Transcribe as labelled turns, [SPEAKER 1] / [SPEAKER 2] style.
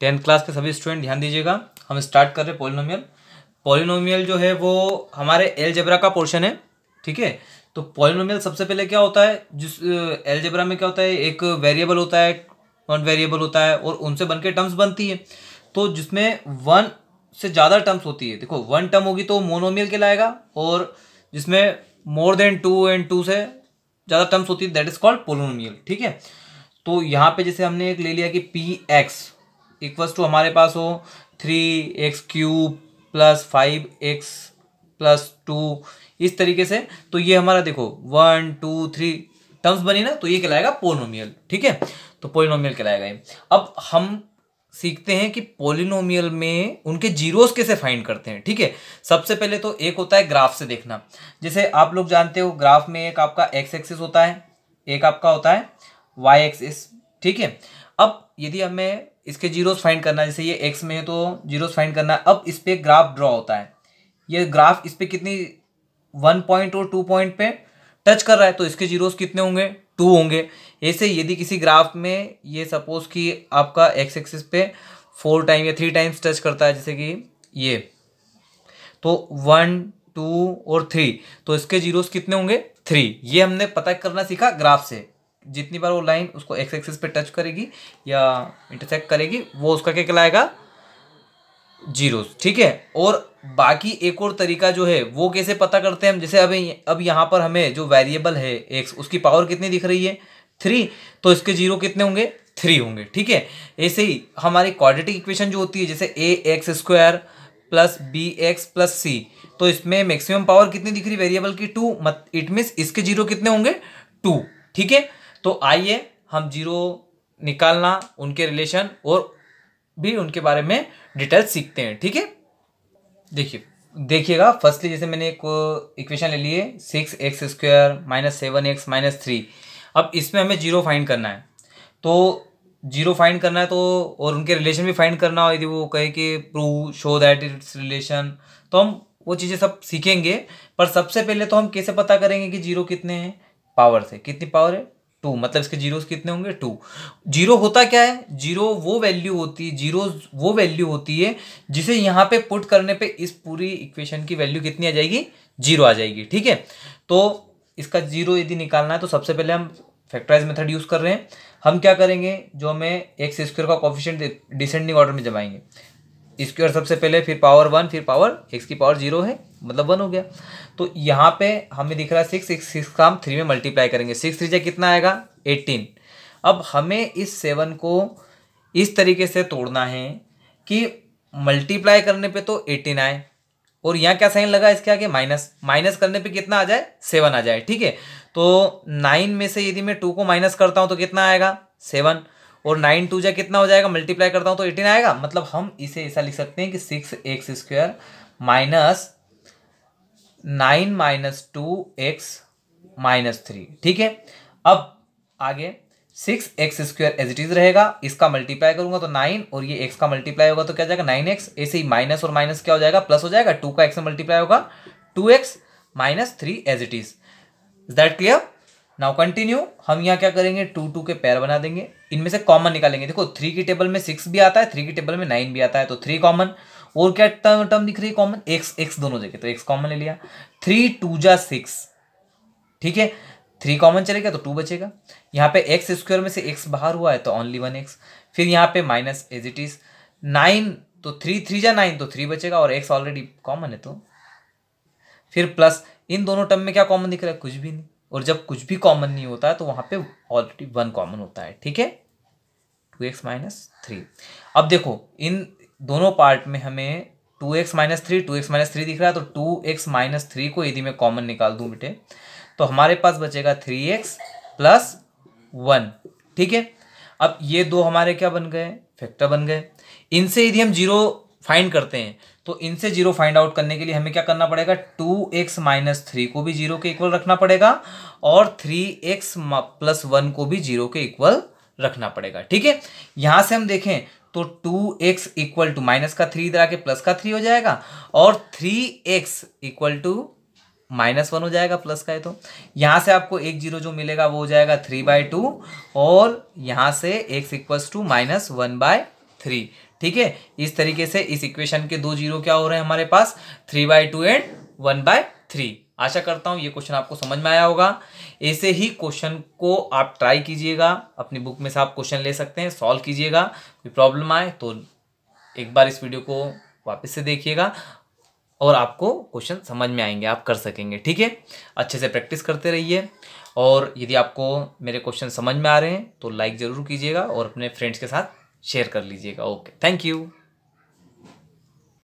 [SPEAKER 1] tenth class के सभी student ध्यान दीजिएगा हम स्टार्ट कर रहे हैं पोलिनोमियल पोलिनोमियल जो है वो हमारे एलजेब्रा का पोर्शन है ठीक है तो पोलिनोमियल सबसे पहले क्या होता है जिस एलजेब्रा में क्या होता है एक वेरिएबल होता है नॉन वेरिएबल होता है और उनसे बन के टर्म्स बनती है तो जिसमें वन से ज़्यादा टर्म्स होती है देखो वन टर्म होगी तो मोनोमियल लाएगा और जिसमें more than two and two से ज़्यादा टर्म्स होती है दैट इज कॉल्ड पोलिनोमियल ठीक है तो यहाँ पे जैसे हमने एक ले लिया कि पी एक्स इक्वस टू हमारे पास हो three x cube plus five x plus two इस तरीके से तो ये हमारा देखो वन टू थ्री टर्म्स बनी ना तो ये कहलाएगा पोलिनोमियल ठीक है तो पोलिनोमियल कहलाएगा ये अब हम सीखते हैं कि पोलिनोमियल में उनके जीरोस कैसे फाइंड करते हैं ठीक है सबसे पहले तो एक होता है ग्राफ से देखना जैसे आप लोग जानते हो ग्राफ में एक आपका एक्स एक्सिस होता है एक आपका होता है वाई एक्सिस ठीक है अब यदि हमें इसके जीरोस फाइंड करना जैसे ये एक्स में है तो जीरोस फाइंड करना अब इस पर ग्राफ ड्रॉ होता है ये ग्राफ इस पर कितनी वन पॉइंट और टू पॉइंट पे टच कर रहा है तो इसके जीरोस कितने होंगे टू होंगे ऐसे यदि किसी ग्राफ में ये सपोज कि आपका एक्स एक्सिस पे फोर टाइम या थ्री टाइम्स टच करता है जैसे कि ये तो वन टू और थ्री तो इसके जीरोस कितने होंगे थ्री ये हमने पता करना सीखा ग्राफ से जितनी बार वो लाइन उसको एक्स एक्सिस पे टच करेगी या इंटरसेक्ट करेगी वो उसका क्या कहलाएगा जीरो ठीक है और बाकी एक और तरीका जो है वो कैसे पता करते हैं हम जैसे अभी अब यहाँ पर हमें जो वेरिएबल है एक्स उसकी पावर कितनी दिख रही है थ्री तो इसके जीरो कितने होंगे थ्री होंगे ठीक है ऐसे ही हमारी क्वाड्रेटिक इक्वेशन जो होती है जैसे a x square plus b x plus c तो इसमें मैक्सिमम पावर कितनी दिख रही वेरिएबल की टू मत इट मीन्स इसके जीरो कितने होंगे टू ठीक है तो आइए हम जीरो निकालना उनके रिलेशन और भी उनके बारे में डिटेल सीखते हैं ठीक है देखिए देखिएगा फर्स्टली जैसे मैंने एक इक्वेशन ले लिए six x square minus seven x minus three अब इसमें हमें जीरो फाइंड करना है तो जीरो फाइंड करना है तो और उनके रिलेशन भी फाइंड करना हो यदि वो कहे कि prove show that it's relation तो हम वो चीज़ें सब सीखेंगे पर सबसे पहले तो हम कैसे पता करेंगे कि जीरो कितने हैं पावर से कितनी पावर है टू मतलब इसके जीरोस कितने होंगे टू जीरो होता क्या है जीरो वो वैल्यू होती है जीरो वो वैल्यू होती है जिसे यहाँ पे पुट करने पे इस पूरी इक्वेशन की वैल्यू कितनी आ जाएगी जीरो आ जाएगी ठीक है तो इसका जीरो यदि निकालना है तो सबसे पहले हम फैक्टराइज मेथड यूज़ कर रहे हैं हम क्या करेंगे जो हमें एक्स स्क्वेयर का कॉफिशियंट डिसेंडिंग ऑर्डर में जमाएंगे ओर सबसे पहले फिर पावर वन फिर पावर एक्स की पावर जीरो है मतलब वन हो गया तो यहाँ पे हमें दिख रहा है सिक्स सिक्स सिक्स का हम थ्री में मल्टीप्लाई करेंगे सिक्स थ्री जा कितना आएगा एटीन अब हमें इस सेवन को इस तरीके से तोड़ना है कि मल्टीप्लाई करने पे तो एटीन आए और यहाँ क्या साइन लगा इसके आगे माइनस माइनस करने पे कितना आ जाए सेवन आ जाए ठीक है तो नाइन में से यदि मैं टू को माइनस करता हूँ तो कितना आएगा सेवन और नाइन टू जै कितना हो जाएगा मल्टीप्लाई करता हूँ तो एटीन आएगा मतलब हम इसे ऐसा लिख सकते हैं कि six x square minus nine minus two x minus three ठीक है अब आगे six x square as it is रहेगा इसका मल्टीप्लाई करूंगा तो नाइन और ये एक्स का मल्टीप्लाई होगा तो क्या जाएगा नाइन एक्स ऐसे ही माइनस और माइनस क्या हो जाएगा प्लस हो जाएगा टू का एक्स मल्टीप्लाई होगा two x minus three as it is that clear now continue हम यहाँ क्या करेंगे टू टू के पैर बना देंगे इनमें से कॉमन निकालेंगे देखो थ्री की टेबल में सिक्स भी आता है थ्री की टेबल में नाइन भी आता है तो थ्री कॉमन और क्या टर्म टर्म दिख रही है कॉमन एक्स एक्स दोनों जगह तो एक्स कॉमन ले लिया थ्री टू जा सिक्स ठीक है थ्री कॉमन चलेगा तो टू बचेगा यहाँ पे एक्स स्क्वायर में से एक्स बाहर हुआ है तो ओनली वन एक्स फिर यहाँ पे minus as it is nine तो थ्री थ्री जा नाइन तो थ्री बचेगा और एक्स ऑलरेडी कॉमन है तो फिर प्लस इन दोनों टर्म में क्या कॉमन दिख रहा है कुछ भी नहीं और जब कुछ भी कॉमन नहीं होता है तो वहाँ पे ऑलरेडी वन कॉमन होता है ठीक है टू एक्स माइनस थ्री अब देखो इन दोनों पार्ट में हमें two x minus three two x minus three दिख रहा है तो टू एक्स माइनस थ्री को यदि मैं कॉमन निकाल दूँ बेटे तो हमारे पास बचेगा थ्री एक्स प्लस वन ठीक है अब ये दो हमारे क्या बन गए फैक्टर बन गए इनसे यदि हम जीरो फाइंड करते हैं तो इनसे जीरो फाइंड आउट करने के लिए हमें क्या करना पड़ेगा टू एक्स माइनस थ्री को भी जीरो के इक्वल रखना पड़ेगा और थ्री एक्स प्लस वन को भी जीरो के इक्वल रखना पड़ेगा ठीक है यहां से हम देखें तो two x equal to minus का थ्री इधर आके प्लस का थ्री हो जाएगा और three x equal to minus one हो जाएगा प्लस का है तो यहाँ से आपको एक जीरो जो मिलेगा वो हो जाएगा थ्री बाय टू और यहाँ से x equal to minus one by three ठीक है इस तरीके से इस इक्वेशन के दो जीरो क्या हो रहे हैं हमारे पास three by two and one by three आशा करता हूँ ये क्वेश्चन आपको समझ में आया होगा ऐसे ही क्वेश्चन को आप ट्राई कीजिएगा अपनी बुक में से आप क्वेश्चन ले सकते हैं सॉल्व कीजिएगा कोई प्रॉब्लम आए तो एक बार इस वीडियो को वापस से देखिएगा और आपको क्वेश्चन समझ में आएंगे आप कर सकेंगे ठीक है अच्छे से प्रैक्टिस करते रहिए और यदि आपको मेरे क्वेश्चन समझ में आ रहे हैं तो लाइक ज़रूर कीजिएगा और अपने फ्रेंड्स के साथ शेयर कर लीजिएगा ओके थैंक यू